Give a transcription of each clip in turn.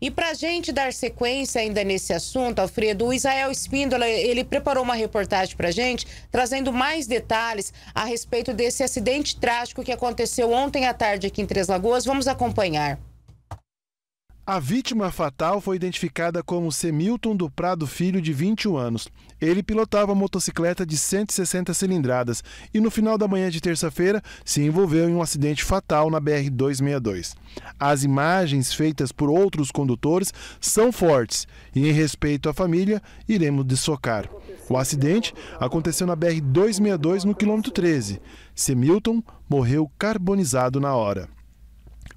E para a gente dar sequência ainda nesse assunto, Alfredo, o Israel Espíndola, ele preparou uma reportagem para a gente, trazendo mais detalhes a respeito desse acidente trágico que aconteceu ontem à tarde aqui em Três Lagoas. Vamos acompanhar. A vítima fatal foi identificada como Semilton do Prado Filho, de 21 anos. Ele pilotava motocicleta de 160 cilindradas e, no final da manhã de terça-feira, se envolveu em um acidente fatal na BR-262. As imagens feitas por outros condutores são fortes e, em respeito à família, iremos dessocar. O acidente aconteceu na BR-262, no quilômetro 13. Semilton morreu carbonizado na hora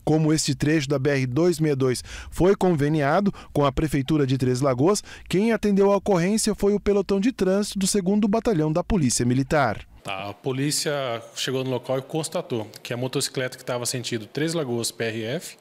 como este trecho da BR-262 foi conveniado com a Prefeitura de Três Lagoas, quem atendeu a ocorrência foi o pelotão de trânsito do 2 Batalhão da Polícia Militar. Tá, a polícia chegou no local e constatou que a motocicleta que estava sentido Três Lagoas PRF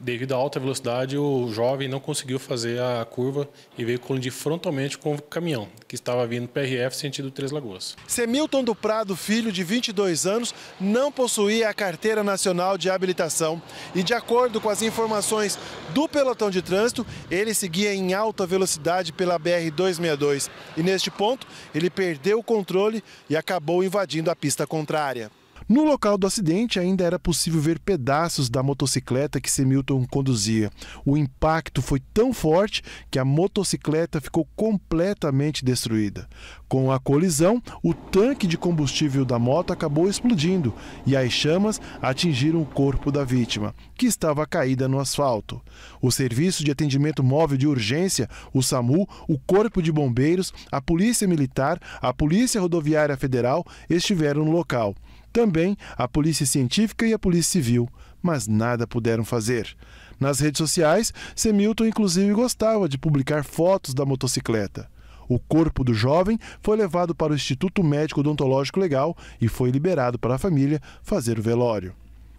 devido à alta velocidade, o jovem não conseguiu fazer a curva e veio colidir frontalmente com o caminhão, que estava vindo PRF sentido Três Lagoas. Semilton do Prado, filho de 22 anos, não possuía a carteira nacional de habilitação e, de acordo com as informações do pelotão de trânsito, ele seguia em alta velocidade pela BR-262 e, neste ponto, ele perdeu o controle e acabou invadindo a pista contrária. No local do acidente, ainda era possível ver pedaços da motocicleta que Semilton conduzia. O impacto foi tão forte que a motocicleta ficou completamente destruída. Com a colisão, o tanque de combustível da moto acabou explodindo e as chamas atingiram o corpo da vítima, que estava caída no asfalto. O Serviço de Atendimento Móvel de Urgência, o SAMU, o Corpo de Bombeiros, a Polícia Militar, a Polícia Rodoviária Federal estiveram no local. Também a Polícia Científica e a Polícia Civil, mas nada puderam fazer. Nas redes sociais, Semilton inclusive gostava de publicar fotos da motocicleta. O corpo do jovem foi levado para o Instituto Médico Odontológico Legal e foi liberado para a família fazer o velório.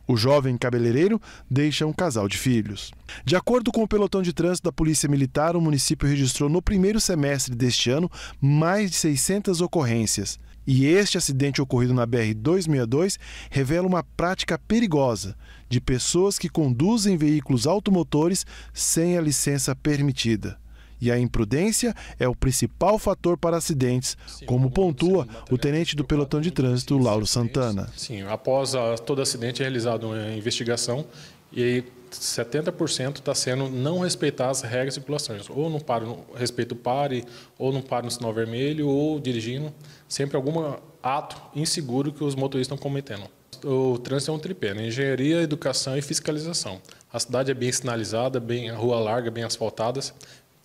O jovem cabeleireiro deixa um casal de filhos. De acordo com o pelotão de trânsito da Polícia Militar, o município registrou no primeiro semestre deste ano mais de 600 ocorrências. E este acidente ocorrido na BR-262 revela uma prática perigosa de pessoas que conduzem veículos automotores sem a licença permitida. E a imprudência é o principal fator para acidentes, como pontua o tenente do pelotão de trânsito, Lauro Santana. Sim, após a, ah, todo acidente é realizada uma investigação e aí 70% está sendo não respeitar as regras e regulações. Ou não para, respeito o pare, ou não para no sinal vermelho, ou dirigindo. Sempre algum ato inseguro que os motoristas estão cometendo. O trânsito é um tripé, né? engenharia, educação e fiscalização. A cidade é bem sinalizada, bem a rua larga, bem asfaltada.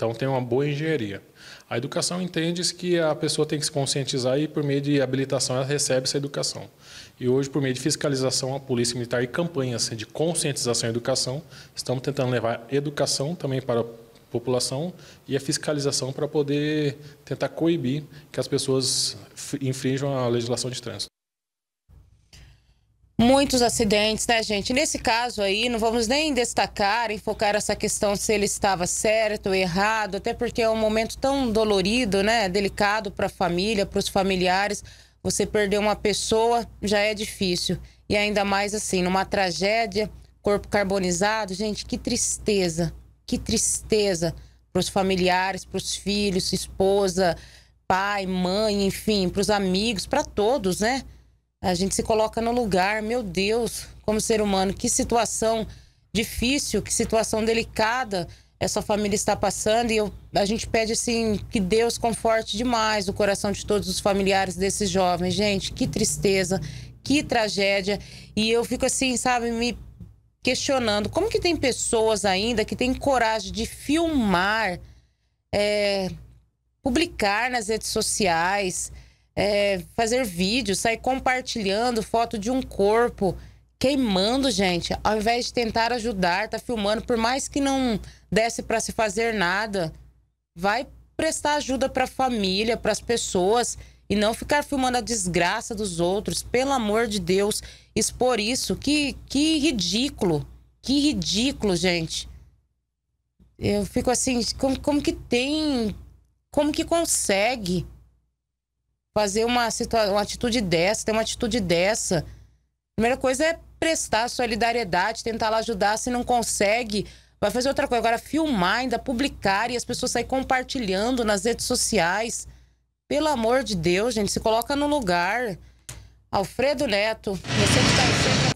Então tem uma boa engenharia. A educação entende-se que a pessoa tem que se conscientizar e por meio de habilitação ela recebe essa educação. E hoje, por meio de fiscalização, a Polícia Militar e campanhas assim, de conscientização e educação, estamos tentando levar educação também para a população e a fiscalização para poder tentar coibir que as pessoas infringam a legislação de trânsito muitos acidentes, né, gente? Nesse caso aí, não vamos nem destacar, enfocar essa questão se ele estava certo ou errado, até porque é um momento tão dolorido, né? Delicado para a família, para os familiares. Você perder uma pessoa já é difícil. E ainda mais assim, numa tragédia, corpo carbonizado, gente, que tristeza. Que tristeza para os familiares, para os filhos, esposa, pai, mãe, enfim, para os amigos, para todos, né? A gente se coloca no lugar, meu Deus, como ser humano, que situação difícil, que situação delicada essa família está passando e eu, a gente pede assim que Deus conforte demais o coração de todos os familiares desses jovens. Gente, que tristeza, que tragédia. E eu fico assim, sabe, me questionando como que tem pessoas ainda que têm coragem de filmar, é, publicar nas redes sociais, é, fazer vídeos, sair compartilhando foto de um corpo queimando, gente, ao invés de tentar ajudar, tá filmando, por mais que não desse para se fazer nada, vai prestar ajuda para a família, para as pessoas e não ficar filmando a desgraça dos outros, pelo amor de Deus, expor isso, que que ridículo, que ridículo, gente. Eu fico assim, como, como que tem, como que consegue? fazer uma, uma atitude dessa, ter uma atitude dessa. Primeira coisa é prestar solidariedade, tentar lá ajudar. Se não consegue, vai fazer outra coisa. Agora, filmar, ainda publicar e as pessoas saem compartilhando nas redes sociais. Pelo amor de Deus, gente, se coloca no lugar. Alfredo Neto, você que está